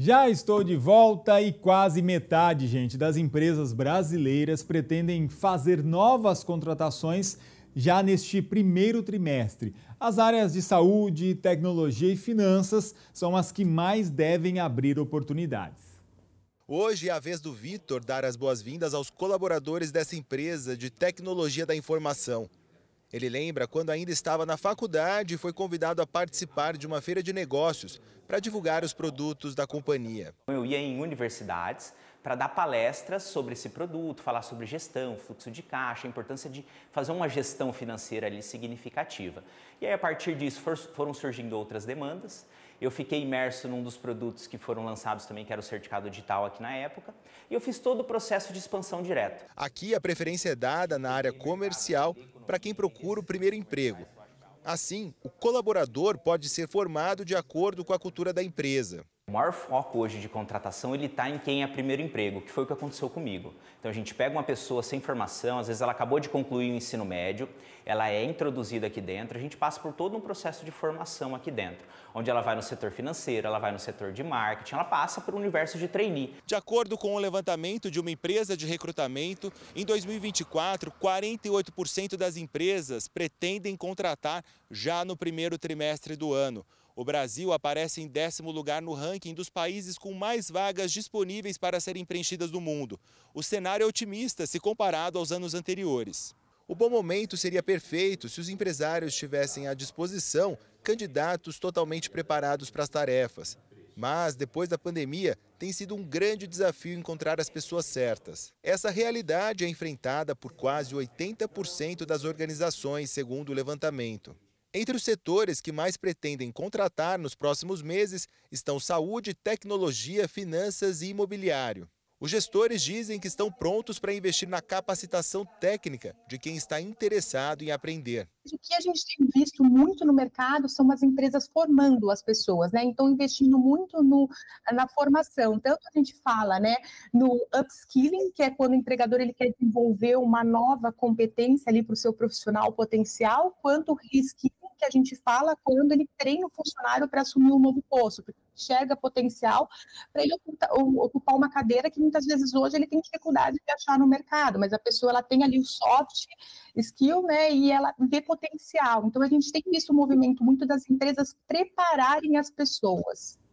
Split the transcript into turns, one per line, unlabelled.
Já estou de volta e quase metade, gente, das empresas brasileiras pretendem fazer novas contratações já neste primeiro trimestre. As áreas de saúde, tecnologia e finanças são as que mais devem abrir oportunidades. Hoje é a vez do Vitor dar as boas-vindas aos colaboradores dessa empresa de tecnologia da informação. Ele lembra quando ainda estava na faculdade e foi convidado a participar de uma feira de negócios para divulgar os produtos
da companhia. Eu ia em universidades para dar palestras sobre esse produto, falar sobre gestão, fluxo de caixa, a importância de fazer uma gestão financeira ali significativa. E aí, a partir disso, foram surgindo outras demandas. Eu fiquei imerso num dos produtos que foram lançados também, que era o certificado digital aqui na época, e eu fiz todo o processo de expansão direto. Aqui a preferência é dada na área comercial para quem procura o primeiro emprego. Assim, o colaborador pode ser formado de acordo com a cultura da empresa. O maior foco hoje de contratação ele está em quem é primeiro emprego, que foi o que aconteceu comigo. Então a gente pega uma pessoa sem formação, às vezes ela acabou de concluir o ensino médio, ela é introduzida aqui dentro, a gente passa por todo um processo de formação aqui dentro, onde ela vai no setor financeiro, ela vai no setor de marketing, ela passa por um universo de trainee. De acordo com o um levantamento de uma empresa de recrutamento,
em 2024, 48% das empresas pretendem contratar já no primeiro trimestre do ano. O Brasil aparece em décimo lugar no ranking dos países com mais vagas disponíveis para serem preenchidas no mundo. O cenário é otimista se comparado aos anos anteriores. O bom momento seria perfeito se os empresários tivessem à disposição candidatos totalmente preparados para as tarefas. Mas, depois da pandemia, tem sido um grande desafio encontrar as pessoas certas. Essa realidade é enfrentada por quase 80% das organizações, segundo o levantamento. Entre os setores que mais pretendem contratar nos próximos meses estão saúde, tecnologia, finanças e imobiliário. Os gestores dizem que estão prontos para investir na capacitação técnica de quem está interessado em aprender.
O que a gente tem visto muito no mercado são as empresas formando as pessoas, né? Então, investindo muito no, na formação. Tanto a gente fala, né, no upskilling, que é quando o empregador ele quer desenvolver uma nova competência ali para o seu profissional potencial, quanto o reskilling que a gente fala quando ele treina o funcionário para assumir um novo posto, porque enxerga potencial para ele ocupar uma cadeira que muitas vezes hoje ele tem dificuldade de achar no mercado, mas a pessoa ela tem ali o soft skill, né, e ela vê potencial. Então a gente tem visto um movimento muito das empresas prepararem as pessoas.